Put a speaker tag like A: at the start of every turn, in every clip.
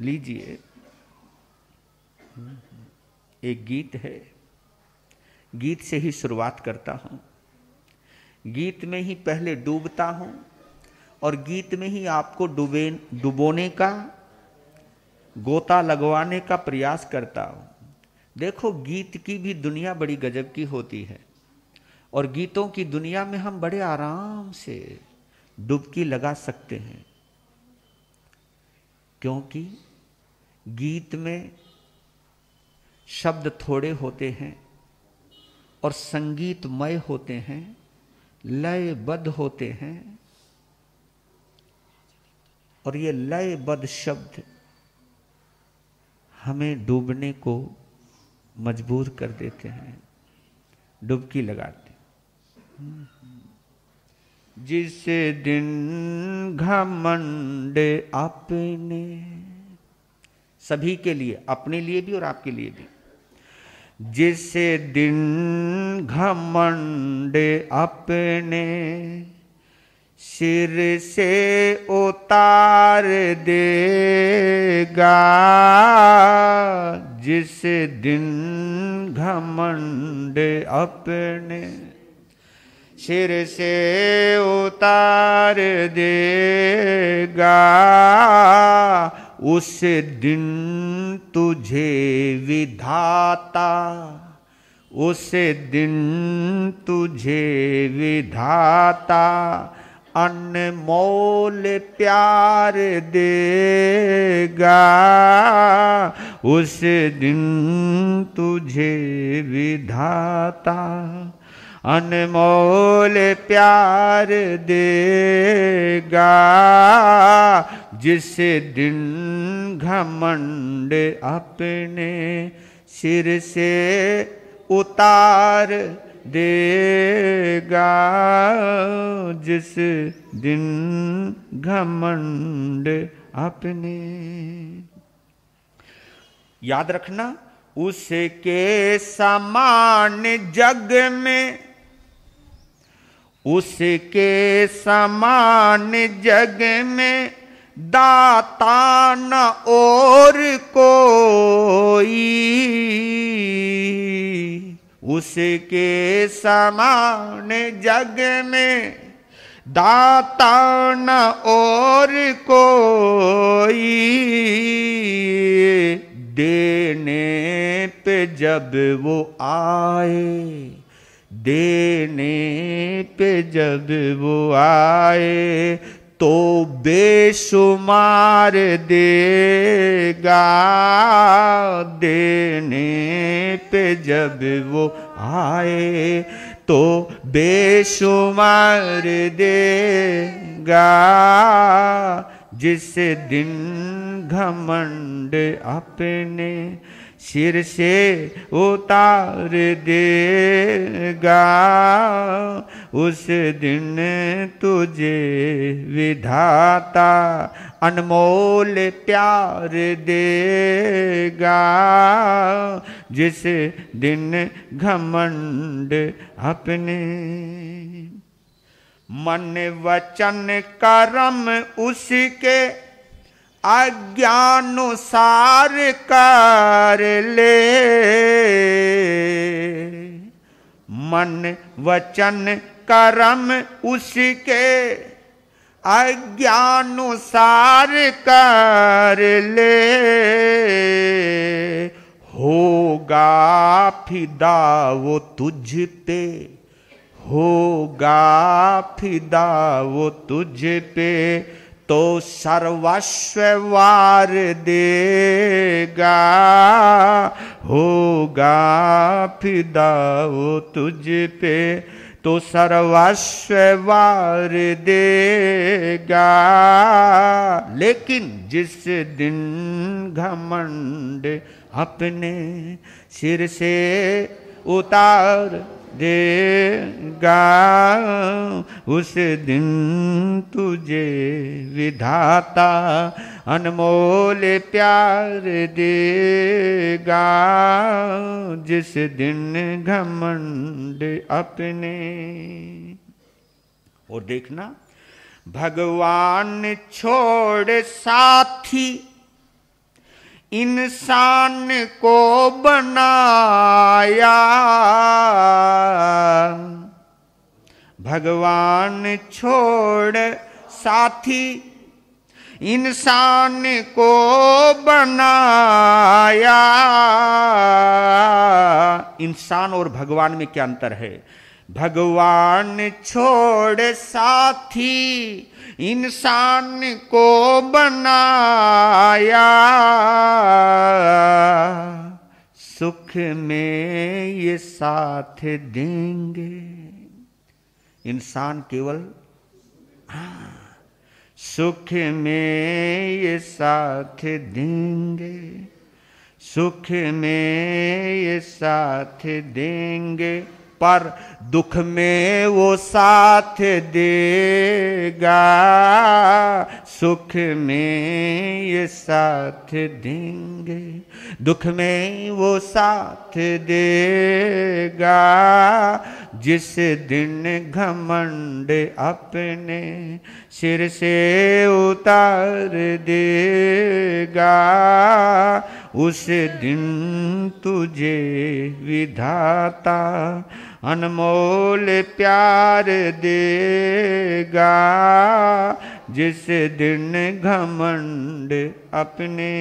A: लीजिए हम्म। एक गीत है गीत से ही शुरुआत करता हूं गीत में ही पहले डूबता हूं और गीत में ही आपको डूबे डुबोने का गोता लगवाने का प्रयास करता हूं देखो गीत की भी दुनिया बड़ी गजब की होती है और गीतों की दुनिया में हम बड़े आराम से डुबकी लगा सकते हैं क्योंकि गीत में शब्द थोड़े होते हैं और संगीतमय होते हैं लयबद्ध होते हैं और ये लयबद्ध शब्द हमें डूबने को मजबूर कर देते हैं डुबकी लगाते जिस दिन घमंड अपने सभी के लिए अपने लिए भी और आपके लिए भी जिसे दिन घमंडे अपने सिर से उतार देगा जिस दिन घमंड अपने सिर से उतार देगा उस दिन तुझे विधाता उस दिन तुझे विधाता अनमोल प्यार देगा उस दिन तुझे विधाता अनमोल प्यार देगा जिस दिन घमंड अपने सिर से उतार देगा जिस दिन घमंड अपने याद रखना उसके समान जग में उसके समान जग में दाता न और कोई उसके समान जग में दाता न और कोई देने पे जब वो आए देने पे जब वो आए तो बेशुमार देगा देने पे जब वो आए तो बेशुमार देगा जिस दिन घमंड अपने सिर से उतार देगा उस दिन तुझे विधाता अनमोल प्यार देगा जिस दिन घमंड अपने मन वचन कर्म उसके अज्ञानुसार कर ले मन वचन कर्म उसके अज्ञानुसार कर ले होगा फिदा वो तुझ पे होगा फिदा वो तुझ पे तो सर्वस्व वार देगा होगा फिदा वो तुझ पे तो सर्वस्व वार देगा लेकिन जिस दिन घमंड अपने सिर से उतार देगा उस दिन तुझे विधाता अनमोल प्यार देगा जिस दिन घमंड अपने और देखना भगवान छोड़ साथी इंसान को बनाया भगवान छोड़ साथी इंसान को बनाया इंसान और भगवान में क्या अंतर है भगवान छोड़ साथी इंसान को बनाया सुख में ये साथ देंगे इंसान केवल हाँ, सुख में ये साथ देंगे सुख में ये साथ देंगे पर दुख में वो साथ देगा सुख में ये साथ देंगे दुख में वो साथ देगा जिस दिन घमंड अपने सिर से उतार देगा उस दिन तुझे विधाता अनमोल प्यार देगा जिस दिन घमंड अपने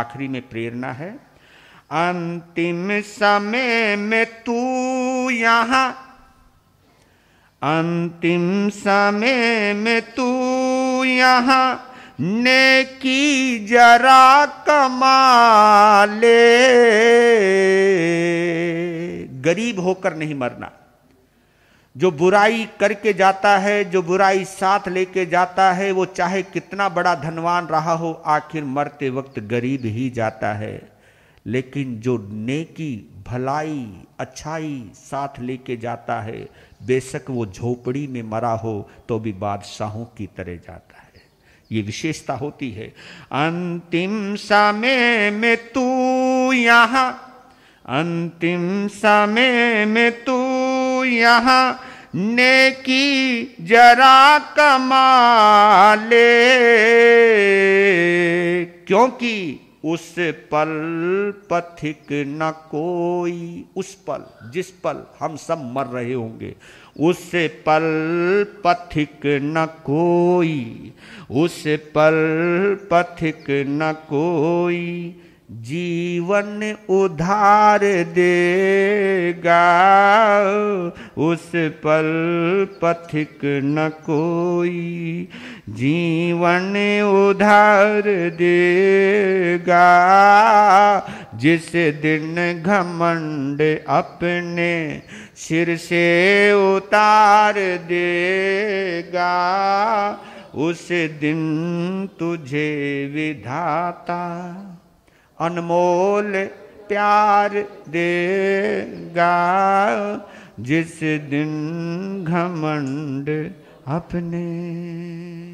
A: आखिरी में प्रेरणा है अंतिम समय में तू यहाँ अंतिम समय में तू यहाँ नेकी जरा कमा ले गरीब होकर नहीं मरना जो बुराई करके जाता है जो बुराई साथ लेके जाता है वो चाहे कितना बड़ा धनवान रहा हो आखिर मरते वक्त गरीब ही जाता है लेकिन जो नेकी भलाई अच्छाई साथ लेके जाता है बेशक वो झोपड़ी में मरा हो तो भी बादशाहों की तरह जाता है ये विशेषता होती है अंतिम समय में तू यहां अंतिम समय में तू ने नेकी जरा कमा ले क्योंकि उस पल पथिक न कोई उस पल जिस पल हम सब मर रहे होंगे उस पल पथिक न कोई उस पल पथिक न कोई जीवन उधार देगा उस पल पथिक न कोई जीवन उधार देगा जिस दिन घमंड अपने सिर से उतार देगा उस दिन तुझे विधाता अनमोल प्यार देगा जिस दिन घमंड अपने